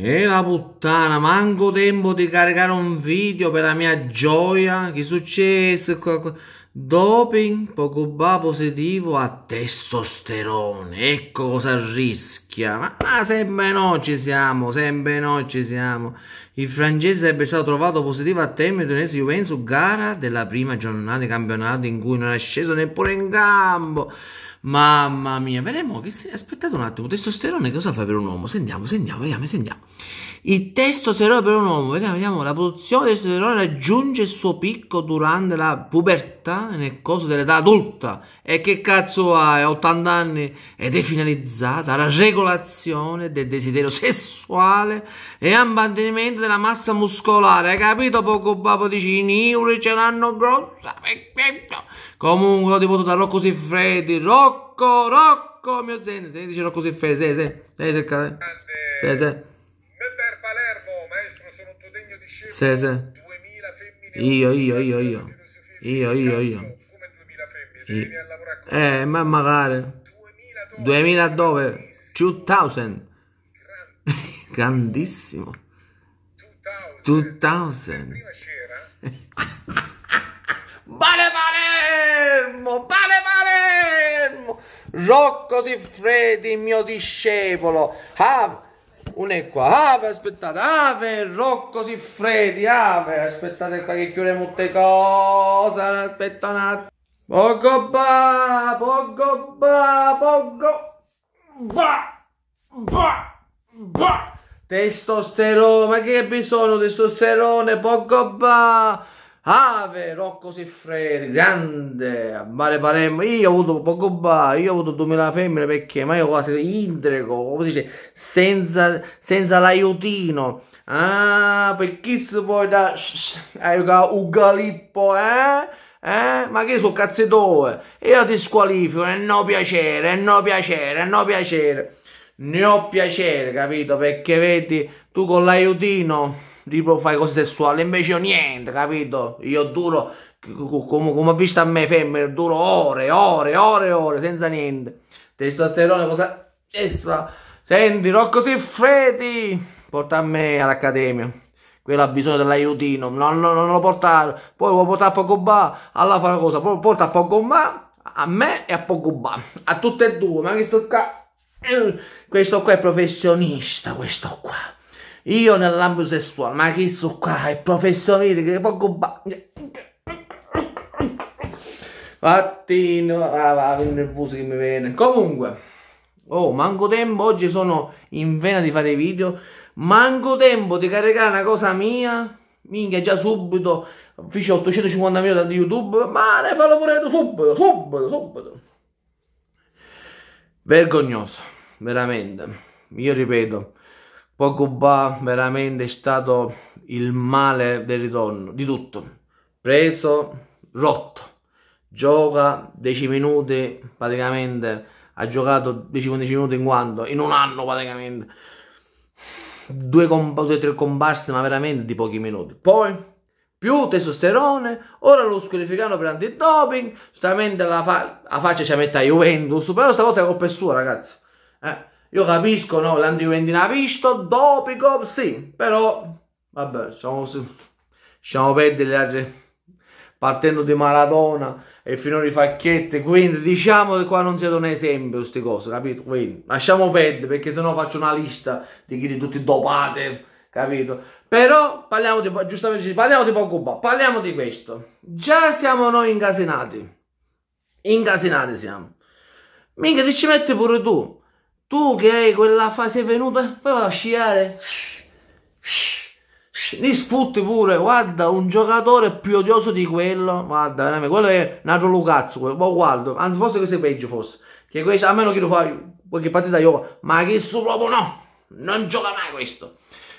E la puttana, manco tempo di caricare un video per la mia gioia. Che successo? Doping, poco ba positivo a testosterone. Ecco cosa rischia. Ma, ma sempre noi ci siamo, sempre noi ci siamo. Il francese sarebbe stato trovato positivo a termine di Juventus, gara della prima giornata di campionato in cui non è sceso neppure in campo. Mamma mia, vedremo che se... Aspettate un attimo, testosterone cosa fa per un uomo? Sentiamo, sentiamo, vediamo, sentiamo. Il testosterone per un uomo, vediamo, vediamo, la produzione di testosterone raggiunge il suo picco durante la pubertà nel corso dell'età adulta. E che cazzo ha? 80 anni ed è finalizzata alla regolazione del desiderio sessuale e al mantenimento della massa muscolare. Hai capito poco papo dici? I neuri ce l'hanno grosso? sta Comunque lo devo da Rocco Siffredi. Rocco, Rocco, mio zene. Se dice Rocco Siffredi, sei, sei, sei, sei, sei, sei, sei. Per Palermo, maestro, sono un tuo degno discepolo. Sei, sei. Io, io, io, io. Io, io, io. Come 2000 femmine, vieni a lavorare con Eh, ma magari. 2000 dove? 2000. Grandissimo. 2000. 2000. Vale Palermo, vale Palermo. Rocco Siffredi, mio discepolo. Ave, un è qua. Ave, aspettate, ave, Rocco Siffredi, ave. Aspettate qua che chiudiamo tutte cose. Aspetta un attimo. Poco ba, poco ba, poco ba, ba, ba. Testosterone, ma che bisogno testosterone, poco ba. Ave Rocco Siffredi, grande, a mare Palermo, io ho avuto poco Pogba, io ho avuto 2000 femmine perché, ma io quasi intrigo, come si dice, senza, senza l'aiutino, ah, perché se poi da, un galippo, eh? Eh? Ma che sono tue, Io ti squalifico, e no piacere, e no piacere, e no piacere. Ne ho piacere, capito? Perché vedi, tu con l'aiutino tipo fai cose sessuali, invece io niente, capito? Io duro, come, come ho visto a me femmine, duro ore, ore, ore, ore, senza niente. Testosterone, cosa extra. Senti, Rocco Siffredi, porta a me all'accademia. Quello ha bisogno dell'aiutino, non, non, non, lo portare. Poi lo portare a Pogba, alla fa una cosa, poi porta a Pogba, a me e a Pogba, a tutte e due, ma che sto qua... Eh, questo qua è professionista, questo qua. Io nell'ambito sessuale, ma chi su qua è professionale che poco ba... Mattino, ah, va, il nervoso che mi viene. Comunque, oh, manco tempo, oggi sono in vena di fare video, manco tempo di caricare una cosa mia, minchia già subito, fece 850 milioni di YouTube, ma ne fallo pure tu subito, subito, subito. Vergognoso, veramente. Io ripeto, Pogba veramente è stato il male del ritorno, di tutto. Preso, rotto, gioca 10 minuti praticamente, ha giocato 10-15 minuti in quanto, in un anno praticamente. Due, comp- tre comparse ma veramente di pochi minuti. Poi più testosterone, ora lo squalificano per antidoping, Sicuramente la, fa- la, faccia ci mette a Juventus, però stavolta la colpa è sua ragazzi. Eh io capisco, no, l'antivendina visto, dopo, sì, però, vabbè, siamo, siamo perdere le altre, partendo di Maradona e fino di Facchette, quindi diciamo che qua non siete un esempio queste cose, capito? Quindi lasciamo perdere perché sennò faccio una lista di chi di tutti dopate, capito? Però parliamo di, giustamente, parliamo di Pogba, parliamo di questo. Già siamo noi incasinati, incasinati siamo. Minchia, ti ci metti pure tu, tu che hai quella fase venuta, eh? poi vado a sciare. Mi sputti pure, guarda, un giocatore più odioso di quello. Guarda, quello è un altro Lucazzo, quello, boh, guardo. Anzi, forse questo è peggio, forse. Che questo, a meno che lo fai qualche partita io, ma che su proprio no, non gioca mai questo.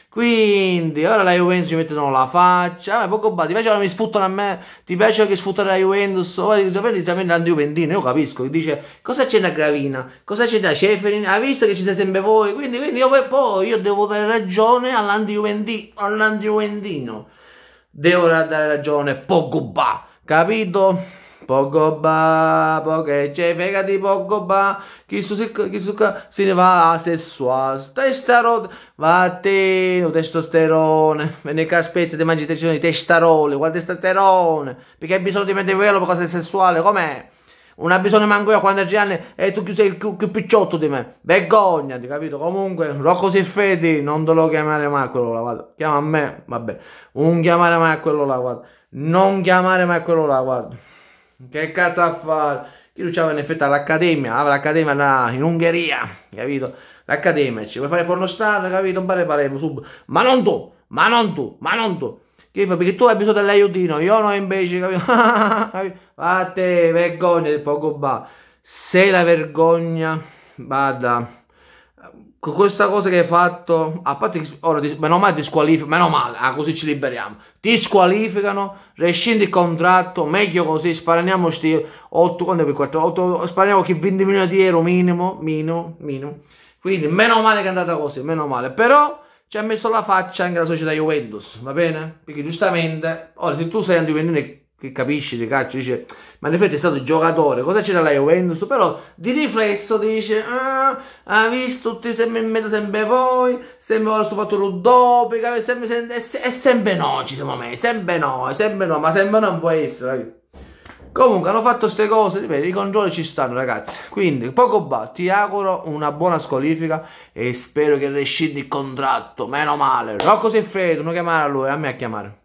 Quindi ora la Juventus ci mettono la faccia, Ma poco ba, ti piace ora mi sfuttano a me, ti piace che sfuttano la Juventus, ora oh, ti sapete ti anche Juventino, io capisco, dice cosa c'è da Gravina, cosa c'è da Ceferin, ha visto che ci sei sempre voi, quindi, quindi io poi poi io devo dare ragione all'anti-Juventino, all'anti-Juventino, devo dare ragione Pogba, capito? Pogba, poche c'è, frega di Pogba, chi su, chi su, si ne va a sessuale, testarone, vattene, testosterone, venne a spezia, di mangi di testarole, qual testosterone, perché hai bisogno di mettere quello per cosa sessuale, com'è? Non ha bisogno manco io a 40 anni e tu sei più, più picciotto di me. Vergogna, ti capito? Comunque, Rocco si fedi, non te lo chiamare mai quello là, guarda. Chiama a me, vabbè. Non chiamare mai quello là, guarda. Non chiamare mai quello là, guarda. Che cazzo ha fatto? Chi luciava in effetti all'accademia, aveva ah, l'accademia là, in Ungheria, capito? L'accademia, ci vuoi fare pornostar, capito? Pare pare subito. Ma non tu, ma non tu, ma non tu. Che fa? Perché tu hai bisogno dell'aiutino, io no invece, capito? A te, vergogna del poco ba. Sei la vergogna, bada con questa cosa che hai fatto, a parte che ora meno male ti squalificano, meno male, ah, così ci liberiamo, ti squalificano, rescindi il contratto, meglio così, spariamo questi 8, quanto per 4, 8, spariamo che 20 milioni di euro minimo, minimo, minimo, quindi meno male che è andata così, meno male, però ci ha messo la faccia anche la società Juventus, va bene? Perché giustamente, ora se tu sei un Juventino che capisce di calcio, dice ma in effetti è stato giocatore, cosa c'era la Juventus? Però di riflesso dice ah, ha visto tutti sempre in mezzo sempre voi, sempre ho fatto l'udopica, è sempre, sempre, è sempre no, ci siamo messi, sempre no, sempre no, ma sempre non può essere, ragazzi. Comunque hanno fatto queste cose, ripeto, i controlli ci stanno ragazzi. Quindi poco va, ti auguro una buona squalifica e spero che rescindi il contratto, meno male. Rocco si è freddo, non chiamare a lui, a me a chiamare.